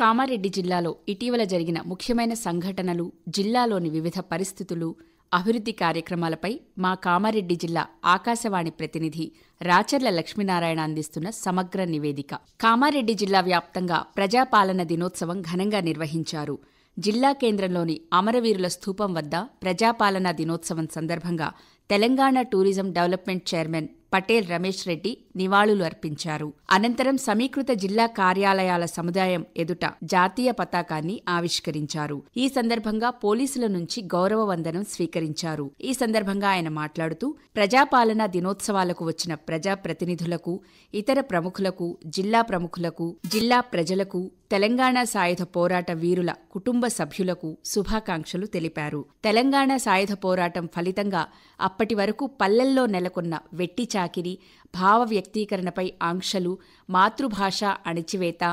కామారెడ్డి జిల్లాలో ఇటీవల జరిగిన ముఖ్యమైన సంఘటనలు జిల్లాలోని వివిధ పరిస్థితులు అభివృద్ధి కార్యక్రమాలపై మా కామారెడ్డి జిల్లా ఆకాశవాణి ప్రతినిధి రాచర్ల లక్ష్మీనారాయణ అందిస్తున్న సమగ్ర నివేదిక కామారెడ్డి జిల్లా వ్యాప్తంగా ప్రజాపాలన దినోత్సవం ఘనంగా నిర్వహించారు జిల్లా కేంద్రంలోని అమరవీరుల స్థూపం వద్ద ప్రజాపాలన దినోత్సవం సందర్భంగా Telangana tourism development chairman Patel Ramesh Reddy నివాళులు అర్పించారు అనంతరం సమీకృత జిల్లా కార్యాలయాల సముదాయం ఎదుట జాతీయ పతాకాన్ని ఆవిష్కరించారు ఈ సందర్భంగా పోలీసుల నుంచి గౌరవ వందనం స్వీకరించారు ఈ సందర్భంగా ఆయన మాట్లాడుతూ ప్రజాపాలన దినోత్సవాలకు వచ్చిన ప్రజా ప్రతినిధులకు ఇతర ప్రముఖులకు జిల్లా ప్రముఖులకు జిల్లా ప్రజలకు తెలంగాణ సాయుధ పోరాట వీరుల కుటుంబ సభ్యులకు శుభాకాంక్షలు తెలిపారు తెలంగాణ సాయుధ పోరాటం ఫలితంగా అప్పటి వరకు పల్లెల్లో నెలకొన్న వెట్టి చాకిరి భావ వ్యక్తీకరణపై ఆంక్షలు మాతృభాష అణిచివేత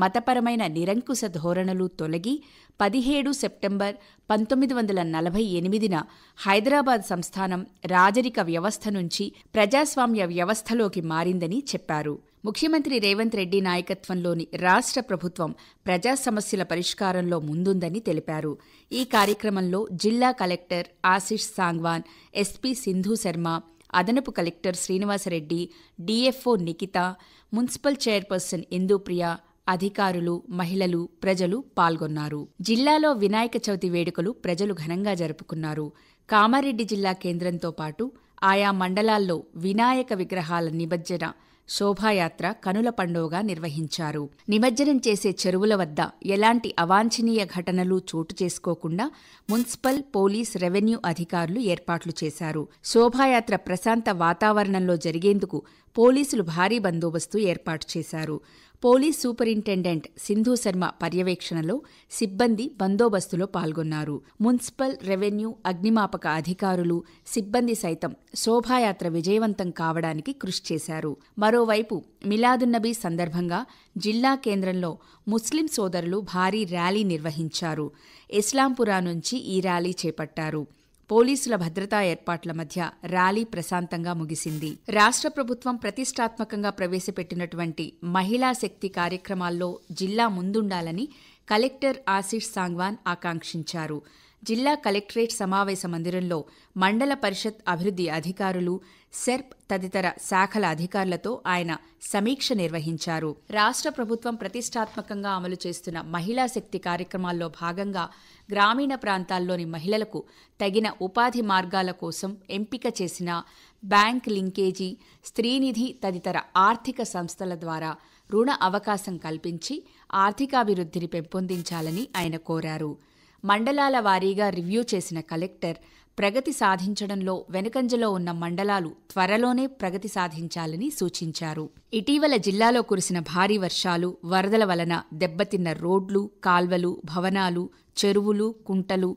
మతపరమైన నిరంకుశ ధోరణులు తొలగి పదిహేడు సెప్టెంబర్ పంతొమ్మిది వందల నలభై ఎనిమిదిన హైదరాబాద్ సంస్థానం రాజరిక వ్యవస్థ నుంచి ప్రజాస్వామ్య వ్యవస్థలోకి మారిందని చెప్పారు ముఖ్యమంత్రి రేవంత్ రెడ్డి నాయకత్వంలోని రాష్ట్ర ప్రభుత్వం ప్రజా సమస్యల పరిష్కారంలో ముందుందని తెలిపారు ఈ కార్యక్రమంలో జిల్లా కలెక్టర్ ఆశిష్ సాంగ్వాన్ ఎస్పీ సింధు శర్మ అదనపు collector Srinivasa Reddy DFO Nikhita municipal chairperson Indupriya అధికారులు మహిళలు ప్రజలు పాల్గొన్నారు జిల్లాలో వినాయక చవితి వేడుకలు ప్రజలు ఘనంగా జరుపుకున్నారు కామారెడ్డి జిల్లా కేంద్రంతో పాటు ఆయా మండలాల్లో వినాయక విగ్రహాల నిమజ్జన శోభాయాత్ర కనుల పండుగగా నిర్వహించారు నిమజ్జనం చేసే చెరువుల వద్ద ఎలాంటి అవాంఛనీయ ఘటనలు చోటు చేసుకోకుండా మున్సిపల్ పోలీస్ రెవెన్యూ అధికారులు ఏర్పాట్లు చేశారు శోభాయాత్ర ప్రశాంత వాతావరణంలో జరిగేందుకు పోలీసులు భారీ బందోబస్తు ఏర్పాటు చేశారు పోలీస్ సూపరింటెండెంట్ సింధు శర్మ పర్యవేక్షణలో సిబ్బంది బందోబస్తులో పాల్గొన్నారు మున్సిపల్ రెవెన్యూ అగ్నిమాపక అధికారులు సిబ్బంది సైతం శోభాయాత్ర విజయవంతం కావడానికి కృషి చేశారు మరోవైపు మిలాదున్నబీ సందర్భంగా జిల్లా కేంద్రంలో ముస్లిం సోదరులు భారీ ర్యాలీ నిర్వహించారు ఇస్లాంపురా నుంచి ఈ ర్యాలీ చేపట్టారు పోలీసుల భద్రతా ఏర్పాట్ల మధ్య ర్యాలీ ప్రశాంతంగా ముగిసింది రాష్ట్ర ప్రభుత్వం ప్రతిష్టాత్మకంగా ప్రవేశపెట్టినటువంటి మహిళా శక్తి కార్యక్రమాల్లో జిల్లా ముందుండాలని కలెక్టర్ ఆశీష్ సాంగ్వాన్ ఆకాంక్షించారు జిల్లా కలెక్టరేట్ సమావేశ మందిరంలో మండల పరిషత్ అభివృద్ధి అధికారులు సెర్ప్ తదితర శాఖల అధికారులతో ఆయన సమీక్ష నిర్వహించారు రాష్ట్ర ప్రభుత్వం ప్రతిష్టాత్మకంగా అమలు చేస్తున్న మహిళా శక్తి కార్యక్రమాల్లో భాగంగా గ్రామీణ ప్రాంతాల్లోని మహిళలకు తగిన ఉపాధి మార్గాల కోసం ఎంపిక చేసిన బ్యాంక్ లింకేజీ స్త్రీనిధి తదితర ఆర్థిక సంస్థల ద్వారా రుణ అవకాశం కల్పించి ఆర్థికాభివృద్ధిని పెంపొందించాలని ఆయన కోరారు మండలాల వారీగా రివ్యూ చేసిన కలెక్టర్ ప్రగతి సాధించడంలో వెనుకంజలో ఉన్న మండలాలు త్వరలోనే ప్రగతి సాధించాలని సూచించారు ఇటీవల జిల్లాలో కురిసిన భారీ వర్షాలు వరదల వలన దెబ్బతిన్న రోడ్లు కాల్వలు భవనాలు చెరువులు కుంటలు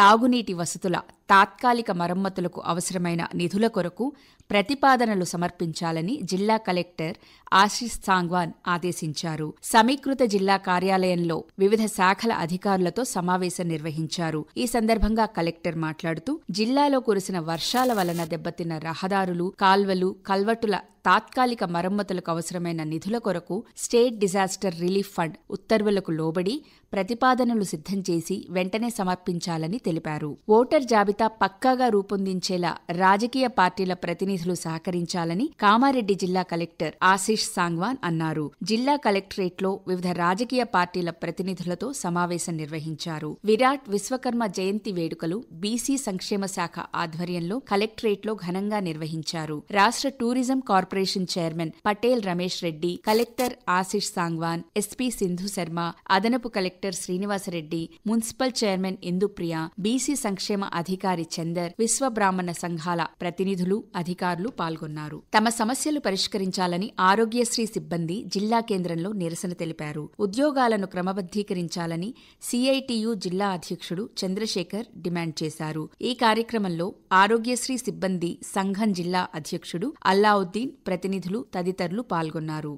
తాగునీటి వసతుల తాత్కాలిక మరమ్మతులకు అవసరమైన నిధుల కొరకు ప్రతిపాదనలు సమర్పించాలని జిల్లా కలెక్టర్ ఆశీష్ సాంగ్వాన్ ఆదేశించారు సమీకృత జిల్లా కార్యాలయంలో వివిధ శాఖల అధికారులతో సమావేశం నిర్వహించారు ఈ సందర్భంగా కలెక్టర్ మాట్లాడుతూ జిల్లాలో కురిసిన వర్షాల వలన దెబ్బతిన్న రహదారులు కాల్వలు కల్వటుల తాత్కాలిక మరమ్మతులకు అవసరమైన నిధుల కొరకు స్టేట్ డిజాస్టర్ రిలీఫ్ ఫండ్ ఉత్తర్వులకు లోబడి ప్రతిపాదనలు సిద్ధం చేసి వెంటనే సమర్పించాలని తెలిపారు ఓటర్ జాబితా జాబితా పక్కాగా రూపొందించేలా రాజకీయ పార్టీల ప్రతినిధులు సహకరించాలని కామారెడ్డి జిల్లా కలెక్టర్ ఆశీష్ సాంగ్వాన్ అన్నారు జిల్లా కలెక్టరేట్లో వివిధ రాజకీయ పార్టీల ప్రతినిధులతో సమావేశం నిర్వహించారు విరాట్ విశ్వకర్మ జయంతి వేడుకలు బీసీ సంక్షేమ శాఖ ఆధ్వర్యంలో కలెక్టరేట్లో ఘనంగా నిర్వహించారు రాష్ట్ర tourism corporation chairman Patel Ramesh Reddy collector Ashish Sangwan SP Sindhu Sharma అదనపు collector Srinivasa Reddy municipal chairman Indupriya BC సంక్షేమ అధికారి అధికారి చందర్ విశ్వబ్రాహ్మణ సంఘాల ప్రతినిధులు అధికారులు పాల్గొన్నారు తమ సమస్యలు పరిష్కరించాలని ఆరోగ్యశ్రీ సిబ్బంది జిల్లా కేంద్రంలో నిరసన తెలిపారు ఉద్యోగాలను క్రమబద్ధీకరించాలని సిఐటియు జిల్లా అధ్యక్షుడు చంద్రశేఖర్ డిమాండ్ చేశారు ఈ కార్యక్రమంలో ఆరోగ్యశ్రీ సిబ్బంది సంఘం జిల్లా అధ్యక్షుడు అల్లావుద్దీన్ ప్రతినిధులు తదితరులు పాల్గొన్నారు